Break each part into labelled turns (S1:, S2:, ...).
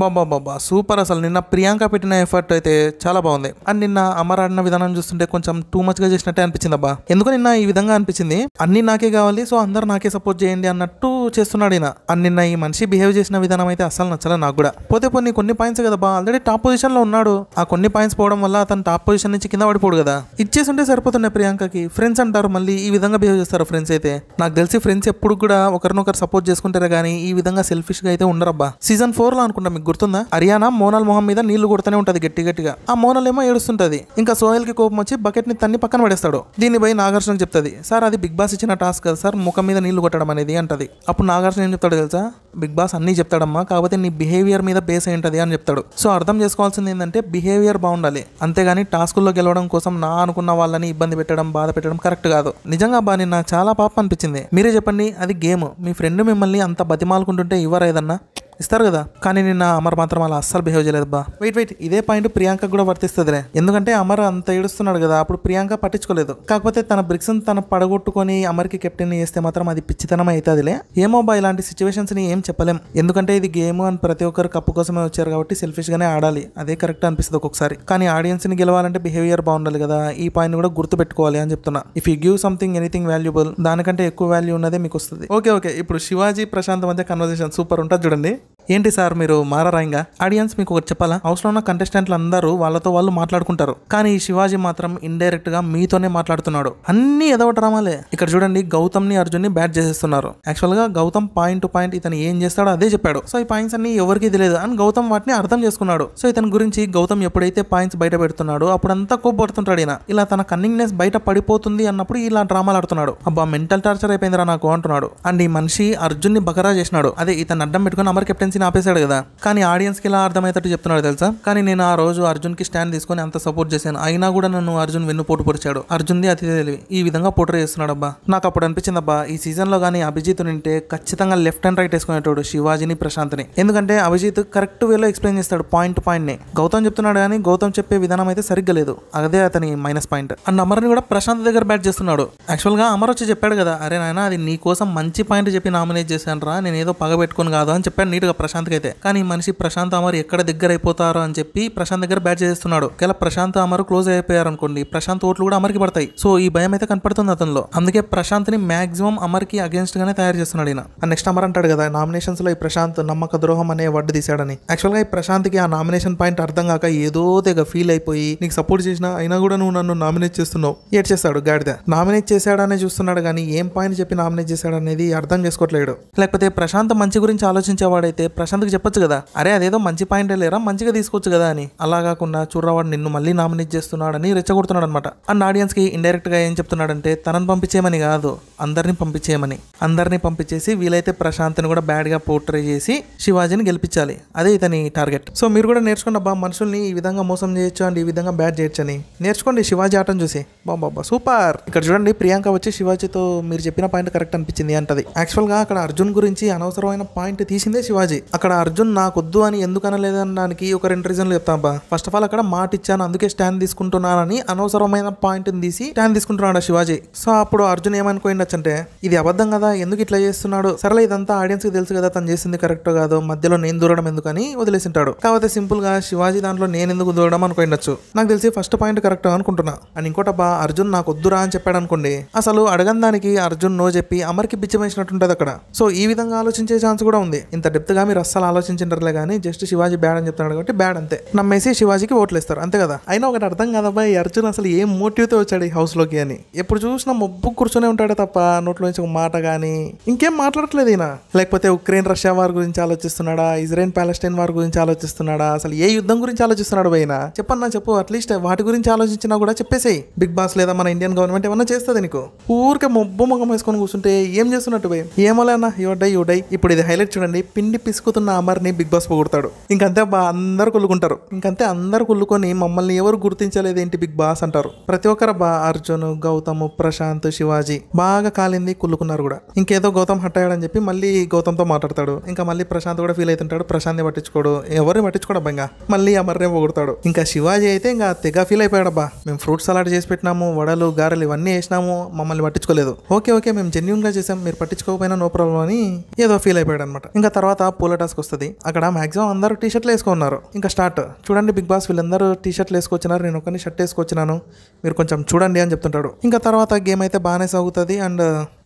S1: బాబా super అసలు నిన్న ప్రియాంక పెట్టిన ఎఫర్ట్ అయితే చాలా బాగుంది అండ్ నిన్న అమర్ ఆడిన విధానం చూస్తుంటే కొంచెం టూ మచ్ గా చేసినట్టే అనిపించింది అబ్బా ఎందుకు నిన్న ఈ విధంగా అనిపించింది అన్ని నాకే కావాలి సో అందరు నాకే సపోర్ట్ చేయండి అన్నట్టు చేస్తున్నాడు ఈయన అండ్ నిన్న ఈ మనిషి బిహేవ్ చేసిన విధానం అయితే అసలు నచ్చలే నాకు కూడా పోతే పోనీ కొన్ని పాయింట్స్ కదా బా ఆల్రెడీ టాప్ పొజిషన్ లో ఉన్నాడు ఆ కొన్ని పాయింట్స్ పోవడం వల్ల అతను టాప్ పొజిషన్ నుంచి కింద పడిపోడు కదా ఇచ్చేసింటే సరిపోతున్నాయి ప్రియాంకకి ఫ్రెండ్స్ అంటారు మళ్ళీ ఈ విధంగా బిహేవ్ చేస్తారు ఫ్రెండ్స్ అయితే నాకు తెలిసి ఫ్రెండ్స్ ఎప్పుడు కూడా ఒకరినొకరు సపోర్ట్ చేసుకుంటారు కానీ ఈ విధంగా సెల్ఫిష్ గా అయితే ఉండరబ్బా సీజన్ ఫోర్ లో అనుకుంటాం మీకు గుర్తుందా హర్యానా మోనల్ మొహం మీద నీళ్లు కొడుతూనే ఉంటది గట్టి గట్టిగా ఆ మోనల్ ఏమో ఏడుస్తుంటది ఇంకా సోహెల్ కి కోపం వచ్చి బకెట్ ని తన్ని పక్కన పడేస్తాడు దీన్ని పోయి నాగార్జున చెప్తుంది సార్ అది బిగ్ బాస్ ఇచ్చిన టాస్క్ కదా సార్ ముఖం మీద నీళ్లు కొట్టడం అనేది అంటది అప్పుడు నాగార్జున ఏం చెప్తాడు తెలుసా బిగ్ బాస్ అన్ని చెప్తాడమ్మా కాకపోతే నీ బిహేవియర్ మీద బేస్ ఏంటది అని చెప్తాడు సో అర్థం చేసుకోవాల్సింది ఏంటంటే బిహేవియర్ బాగుండాలి అంతేగాని టాస్కుల్లో గెలవడం కోసం నా అనుకున్న వాళ్ళని ఇబ్బంది పెట్టడం బాధ పెట్టడం కరెక్ట్ కాదు నిజంగా బాని నాకు చాలా పాపం అనిపించింది మీరే చెప్పండి అది గేమ్ మీ ఫ్రెండ్ మిమ్మల్ని అంత బతిమాలుకుంటుంటే ఇవ్వరేదన్నా ఇస్తారు కదా కానీ నిన్న అమర్ మాత్రం అలా అస్సలు బిహేవ్ చేయలేదు బా వెయిట్ వెయిట్ ఇదే పాయింట్ ప్రియాంక కూడా వర్తిస్తుందిలే ఎందుకంటే అమర్ అంత ఏడుస్తున్నాడు కదా అప్పుడు ప్రియాంక పట్టించుకోలేదు కాకపోతే తన బ్రిక్స్ తన పడగొట్టుకొని అమర్కి కెప్టెన్ చేస్తే మాత్రం అది పిచ్చితనం అవుతుందిలే ఏమో బా ఇలాంటి సిచ్యువేషన్స్ ని ఏం చెప్పలేం ఎందుకంటే ఇది గేమ్ అని ప్రతి ఒక్కరు కప్పు కోసమే వచ్చారు కాబట్టి సెల్ఫిష్ గానే ఆడాలి అదే కరెక్ట్ అనిపిస్తుంది ఒక్కొక్కసారి కానీ ఆడియన్స్ ని గెలవాలంటే బిహేవియర్ బాగుండాలి కదా ఈ పాయింట్ కూడా గుర్తు పెట్టుకోవాలి అని చెప్తున్నా if you give something anything valuable దానికంటే ఎక్కువ వాల్యూ ఉన్నదే మీకు వస్తుంది ఓకే ఓకే ఇప్పుడు శివాజీ ప్రశాంత్ మధ్య కన్వర్జేషన్ సూపర్ ఉంటుంది చూడండి ఏంటి సార్ మీరు మారారాయంగా ఆడియన్స్ మీకు ఒకటి చెప్పాలా అవసరం ఉన్న కంటెస్టెంట్లు అందరూ వాళ్ళతో వాళ్ళు మాట్లాడుకుంటారు కానీ శివాజీ మాత్రం ఇండైరెక్ట్ గా మీతోనే మాట్లాడుతున్నాడు అన్ని ఎదవట రామాలే ఇక్కడ చూడండి గౌతమ్ ని అర్జున్ ని బ్యాట్ చేసేస్తున్నారు యాక్చువల్ గా గౌతమ్ పాయింట్ టు పాయింట్ ఇతను ఏం చేస్తాడో అదే చెప్పాడు సో ఈ పాయింట్స్ అన్ని ఎవరికి తెలియదు అని గౌతమ్ వాటిని అర్థం చేసుకున్నాడు సో ఇతని గురించి గౌతమ్ ఎప్పుడైతే పాయింట్స్ బయట పెడుతున్నాడో అప్పుడంతా కోపడుతుంటాడు ఈయన ఇలా తన కన్నింగ్నెస్ బయట పడిపోతుంది అన్నప్పుడు ఇలా డ్రామాలు ఆడుతున్నాడు అబ్బా మెంటల్ టార్చర్ అయిపోయిందిరా నాకు అంటున్నాడు అండ్ ఈ మనిషి అర్జున్ ని బకరా చేసినాడు అదే ఇతను అడ్డం పెట్టుకుని అమర్ కెప్టెన్ ఫ్యాన్సీని ఆపేశాడు కదా కానీ ఆడియన్స్కి ఎలా అర్థమయ్యేటట్టు చెప్తున్నాడు తెలుసా కానీ నేను ఆ రోజు అర్జున్కి స్టాండ్ తీసుకొని అంత సపోర్ట్ చేశాను అయినా కూడా నన్ను అర్జున్ వెన్ను వెన్నుపోటు పొడిచాడు ది అతి తెలివి ఈ విధంగా పోటర్ చేస్తున్నాడు అబ్బా నాకు అప్పుడు అనిపించింది అబ్బా ఈ సీజన్లో కానీ అభిజిత్ ఉంటే ఖచ్చితంగా లెఫ్ట్ అండ్ రైట్ వేసుకునేటోడు శివాజీని ప్రశాంత్ని ఎందుకంటే అభిజిత్ కరెక్ట్ వేలో ఎక్స్ప్లెయిన్ చేస్తాడు పాయింట్ పాయింట్ని గౌతమ్ చెప్తున్నాడు కానీ గౌతమ్ చెప్పే విధానం అయితే సరిగ్గా లేదు అదే అతని మైనస్ పాయింట్ అండ్ అమర్ని కూడా ప్రశాంత్ దగ్గర బ్యాట్ చేస్తున్నాడు యాక్చువల్ గా అమర్ వచ్చి చెప్పాడు కదా అరే నాయన అది నీ కోసం మంచి పాయింట్ చెప్పి నామినేట్ చేశాను రా నేను ఏదో పగబెట్టుకుని కాదు అని చెప్పాడు నీట్గా ప్రశాంత్కి అయితే కానీ మనిషి ప్రశాంత్ అమర్ ఎక్కడ దగ్గర అయిపోతారో అని చెప్పి ప్రశాంత్ దగ్గర బ్యాట్ చేస్తున్నాడు ఒకవేళ ప్రశాంత్ అమర్ క్లోజ్ అయిపోయారు అనుకోండి ప్రశాంత్ ఓట్లు కూడా అమర్కి పడతాయి సో ఈ భయం అయితే కనపడుతుంది అతనిలో అందుకే ప్రశాంత్ ని మాక్సిమం అమర్కి అగేన్స్ట్ గానే తయారు చేస్తున్నాడు ఈయన నెక్స్ట్ అమర్ అంటాడు కదా నామినేషన్స్ లో ఈ ప్రశాంత్ నమ్మక ద్రోహం అనే వడ్డు తీశాడని యాక్చువల్ గా ఈ ప్రశాంత్ కి ఆ నామినేషన్ పాయింట్ అర్థం కాక ఏదో తెగ ఫీల్ అయిపోయి నీకు సపోర్ట్ చేసినా అయినా కూడా నువ్వు నన్ను నామినేట్ చేస్తున్నావు ఏడ్ చేస్తాడు గాడిద నామినేట్ చేశాడనే చూస్తున్నాడు కానీ ఏం పాయింట్ చెప్పి నామినేట్ చేశాడనేది అర్థం చేసుకోవట్లేడు లేకపోతే ప్రశాంత్ మంచి గురించి ఆలోచించేవాడైతే ప్రశాంత్కి చెప్పొచ్చు కదా అరే అదేదో మంచి పాయింట్ లేరా మంచిగా తీసుకోవచ్చు కదా అని అలా కాకుండా చూడరావాడు నిన్ను మళ్ళీ నామినేట్ చేస్తున్నాడని రెచ్చగొడుతున్నాడు అనమాట అండ్ ఆడియన్స్ కి ఇండైరెక్ట్ గా ఏం చెప్తున్నాడంటే తనని పంపించేయమని కాదు అందరిని పంపించేయమని అందరినీ పంపించేసి వీలైతే ప్రశాంత్ని కూడా బ్యాడ్ గా పోర్ట్రే చేసి శివాజీని గెలిపించాలి అదే ఇతని టార్గెట్ సో మీరు కూడా నేర్చుకోండి అబ్బా మనుషుల్ని ఈ విధంగా మోసం చేయొచ్చు అండ్ ఈ విధంగా బ్యాడ్ చేయొచ్చు అని నేర్చుకోండి శివాజీ ఆటను చూసి బాబా సూపర్ ఇక్కడ చూడండి ప్రియాంక వచ్చి శివాజీతో మీరు చెప్పిన పాయింట్ కరెక్ట్ అనిపించింది అంటది యాక్చువల్ గా అక్కడ అర్జున్ గురించి అనవసరమైన పాయింట్ తీసిందే శివాజీ అక్కడ అర్జున్ నాకొద్దు అని ఎందుకు అనలేదనడానికి ఒక రెండు రీజన్లు బా ఫస్ట్ ఆఫ్ ఆల్ అక్కడ మాట ఇచ్చాను అందుకే స్టాండ్ తీసుకుంటున్నానని అనవసరమైన పాయింట్ని తీసి స్టాండ్ తీసుకుంటున్నాడు శివాజీ సో అప్పుడు అర్జున్ ఏమనుకోయిండొచ్చంటే ఇది అబద్ధం కదా ఎందుకు ఇట్లా చేస్తున్నాడు సరే ఇదంతా ఆడియన్స్ కి తెలుసు కదా తను చేసింది కరెక్ట్ కాదు మధ్యలో నేను దూరడం ఎందుకని వదిలేసింటాడు కాకపోతే సింపుల్ గా శివాజీ దాంట్లో నేను ఎందుకు దూరడం అనుకోండొచ్చు నాకు తెలిసి ఫస్ట్ పాయింట్ కరెక్ట్ అనుకుంటున్నా అని ఇంకోటబ్బా అర్జున్ నాకు వద్దురా అని చెప్పాడు అనుకోండి అసలు అడగని దానికి అర్జున్ నో చెప్పి అమర్కి పిచ్చి వేసినట్టుంటది అక్కడ సో ఈ విధంగా ఆలోచించే ఛాన్స్ కూడా ఉంది ఇంత డెప్త్ గా మీరు అస్సలు ఆలోచించారులే కానీ జస్ట్ శివాజీ బ్యాడ్ అని చెప్తున్నాడు కాబట్టి బ్యాడ్ అంతే నమ్మేసి శివాజీకి ఓట్లు ఇస్తారు అంతే కదా అయినా ఒకటి అర్థం కదా ఈ అర్జున్ అసలు ఏం మోటివ్తో వచ్చాడు ఈ లోకి అని ఎప్పుడు చూసినా మొబ్బు కూర్చొనే ఉంటాడు తప్ప నోట్లో నుంచి ఒక మాట కానీ ఇంకేం మాట్లాడట్లేదు ఈయన లేకపోతే ఉక్రెయిన్ రష్యా వారి గురించి ఆలోచిస్తున్నాడా ఇజ్రాయిల్ పాలెస్టైన్ వారి గురించి ఆలోచిస్తున్నాడా అసలు ఏ యుద్ధం గురించి ఆలోచిస్తున్నాడు పోయిన చెప్పన్నా చెప్పు అట్లీస్ట్ వాటి గురించి ఆలోచించినా కూడా చెప్పేసేయి బిగ్ బాస్ లేదా మన ఇండియన్ గవర్నమెంట్ ఏమన్నా చేస్తుంది నీకు ఊరికే మొబ్బు ముఖం వేసుకొని కూర్చుంటే ఏం చేస్తున్నట్టు భయ్ ఏమోలే అన్న యువడై యువడై ఇప్పుడు ఇది హైలైట్ చూడండి పిండి తీసుకుతున్న అమర్ని బిగ్ బాస్ పొగుడతాడు ఇంకంతే బా అందరు కుల్లుకుంటారు ఇంకంతే అందరు కుల్లుకొని మమ్మల్ని ఎవరు గుర్తించలేదు ఏంటి బిగ్ బాస్ అంటారు ప్రతి ఒక్కరు బా అర్జున్ గౌతమ్ ప్రశాంత్ శివాజీ బాగా కాలింది కుల్లుకున్నారు కూడా ఇంకేదో గౌతమ్ హట్టాయడని చెప్పి మళ్ళీ గౌతమ్తో మాట్లాడతాడు ఇంకా మళ్ళీ ప్రశాంత్ కూడా ఫీల్ అవుతుంటాడు ప్రశాంత్ని పట్టించుకోడు ఎవరిని పట్టించుకోడు అబ్బాయి మళ్ళీ అమర్నే పొగుడతాడు ఇంకా శివాజీ అయితే ఇంకా తెగ ఫీల్ అయిపోయాడు అబ్బా మేము ఫ్రూట్ సలాడ్ చేసి పెట్టినాము వడలు గారెలు ఇవన్నీ వేసినాము మమ్మల్ని పట్టించుకోలేదు ఓకే ఓకే మేము జెన్యున్ గా చేసాం మీరు పట్టించుకోకపోయినా నో ప్రాబ్లం అని ఏదో ఫీల్ అయిపోయాడు అనమాట ఇంకా తర్వాత పూల సోలో టాస్క్ వస్తుంది అక్కడ మాక్సిమం అందరూ టీ షర్ట్లు వేసుకున్నారు ఇంకా స్టార్ట్ చూడండి బిగ్ బాస్ వీళ్ళందరూ టీ షర్ట్లు వేసుకొచ్చినారు నేను ఒకరిని షర్ట్ వేసుకొచ్చినాను మీరు కొంచెం చూడండి అని చెప్తుంటాడు ఇంకా తర్వాత గేమ్ అయితే బాగానే సాగుతుంది అండ్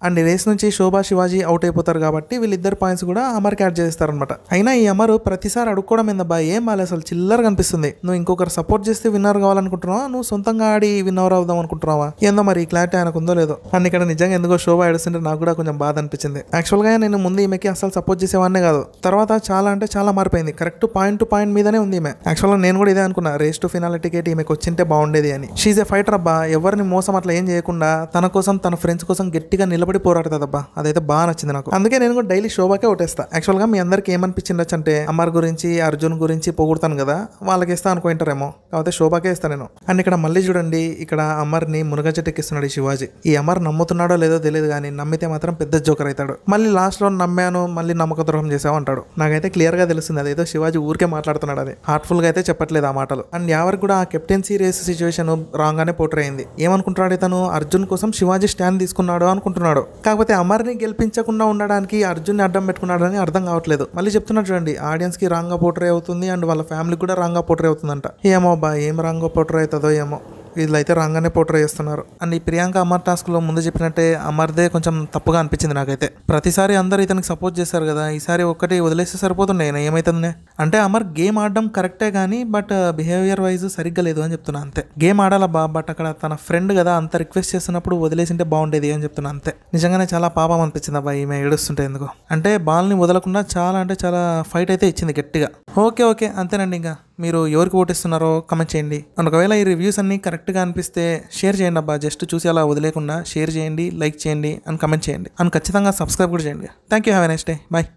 S1: అండ్ రేస్ నుంచి శోభా శివాజీ అవుట్ అయిపోతారు కాబట్టి వీళ్ళిద్దరు పాయింట్స్ కూడా అమర్కి యాడ్ అనమాట అయినా ఈ అమర్ ప్రతిసారి అడుక్కోవడం మీద ఏందబ్బా ఏం వాళ్ళు అసలు చిల్లర కనిపిస్తుంది నువ్వు ఇంకొకరు సపోర్ట్ చేస్తే విన్నర్ కావాలనుకుంటున్నావా నువ్వు సొంతంగా ఆడి విన్నర్ అవుదాం అనుకుంటున్నావా ఏందో మరి ఈ క్లారిటీ ఆయనకు ఉందో లేదో అండ్ ఇక్కడ నిజంగా ఎందుకో శోభ ఏడుస్తుంటే నాకు కూడా కొంచెం బాధ అనిపించింది యాక్చువల్గా నేను ముందు ఈమెకి అసలు సపోర్ట్ చేసేవాడినే కాదు తర్వాత తర్వాత చాలా అంటే చాలా మారిపోయింది కరెక్ట్ పాయింట్ టు పాయింట్ మీదనే ఉంది ఈమె యాక్చువల్గా నేను కూడా ఇదే అనుకున్నా రేస్ టు ఫినాలి టికెట్ ఈమెకు వచ్చింటే బాగుండేది అని షీజ్ ఎ ఫైటర్ అబ్బా ఎవరిని మోసం అట్లా ఏం చేయకుండా తన కోసం తన ఫ్రెండ్స్ కోసం గట్టిగా నిలబడి పోరాడుతుంది అబ్బా అదైతే బాగా నచ్చింది నాకు అందుకే నేను కూడా డైలీ శోభాకే యాక్చువల్ యాక్చువల్గా మీ అందరికి ఏమనిపించిండొచ్చు అంటే అమర్ గురించి అర్జున్ గురించి పోగొడతాను కదా వాళ్ళకి ఇస్తా అనుకుంటారేమో కాకపోతే శోభాకే ఇస్తాను నేను అండ్ ఇక్కడ మళ్ళీ చూడండి ఇక్కడ అమర్ని మునగ చెట్టుకిస్తున్నాడు శివాజీ ఈ అమర్ నమ్ముతున్నాడో లేదో తెలియదు కానీ నమ్మితే మాత్రం పెద్ద జోకర్ అవుతాడు మళ్ళీ లాస్ట్లో నమ్మాను మళ్ళీ నమ్మక ద్రోహం చేసావు అంటాడు మాట్లాడుతున్నాడు నాకైతే క్లియర్ గా తెలిసింది అదేదో శివాజీ ఊరికే మాట్లాడుతున్నాడు అది హార్ట్ఫుల్ గా అయితే చెప్పట్లేదు ఆ మాటలు అండ్ ఎవరికి కూడా ఆ కెప్టెన్సీ రేస్ సిచ్యువేషన్ రాంగ్ గానే పోటర్ అయింది ఏమనుకుంటున్నాడు తను అర్జున్ కోసం శివాజీ స్టాండ్ తీసుకున్నాడు అనుకుంటున్నాడు కాకపోతే అమర్ని గెలిపించకుండా ఉండడానికి అర్జున్ అడ్డం పెట్టుకున్నాడని అర్థం కావట్లేదు మళ్ళీ చెప్తున్నాడు చూడండి ఆడియన్స్ కి రాంగ్ పోటరీ అవుతుంది అండ్ వాళ్ళ ఫ్యామిలీ కూడా రాంగ్ పోటరే అవుతుందంట ఏమో బా ఏం రాంగ్ పోటరీ అవుతుందో ఏమో వీళ్ళైతే రాగానే పోట్రే చేస్తున్నారు అండ్ ఈ ప్రియాంక అమర్ టాస్క్లో ముందు చెప్పినట్టే అమర్దే కొంచెం తప్పుగా అనిపించింది నాకైతే ప్రతిసారి అందరు ఇతనికి సపోర్ట్ చేశారు కదా ఈసారి ఒక్కటి వదిలేస్తే సరిపోతుండే ఆయన అంటే అమర్ గేమ్ ఆడడం కరెక్టే కానీ బట్ బిహేవియర్ వైజ్ సరిగ్గా లేదు అని చెప్తున్నా అంతే గేమ్ ఆడాలబ్బా బట్ అక్కడ తన ఫ్రెండ్ కదా అంత రిక్వెస్ట్ చేస్తున్నప్పుడు వదిలేసింటే బాగుండేది అని చెప్తున్నా అంతే నిజంగానే చాలా పాపం అనిపించింది అబ్బాయి ఈమె ఏడుస్తుంటే ఎందుకు అంటే బాల్ని వదలకుండా చాలా అంటే చాలా ఫైట్ అయితే ఇచ్చింది గట్టిగా ఓకే ఓకే అంతేనండి ఇంకా మీరు ఎవరికి ఓటిస్తున్నారో కమెంట్ చేయండి ఒకవేళ ఈ రివ్యూస్ అన్నీ కరెక్ట్గా అనిపిస్తే షేర్ చేయండి అబ్బా జస్ట్ చూసి అలా వదిలేకుండా షేర్ చేయండి లైక్ చేయండి అండ్ కమెంట్ చేయండి అండ్ ఖచ్చితంగా సబ్స్క్రైబ్ కూడా చేయండి thank you have a next day bye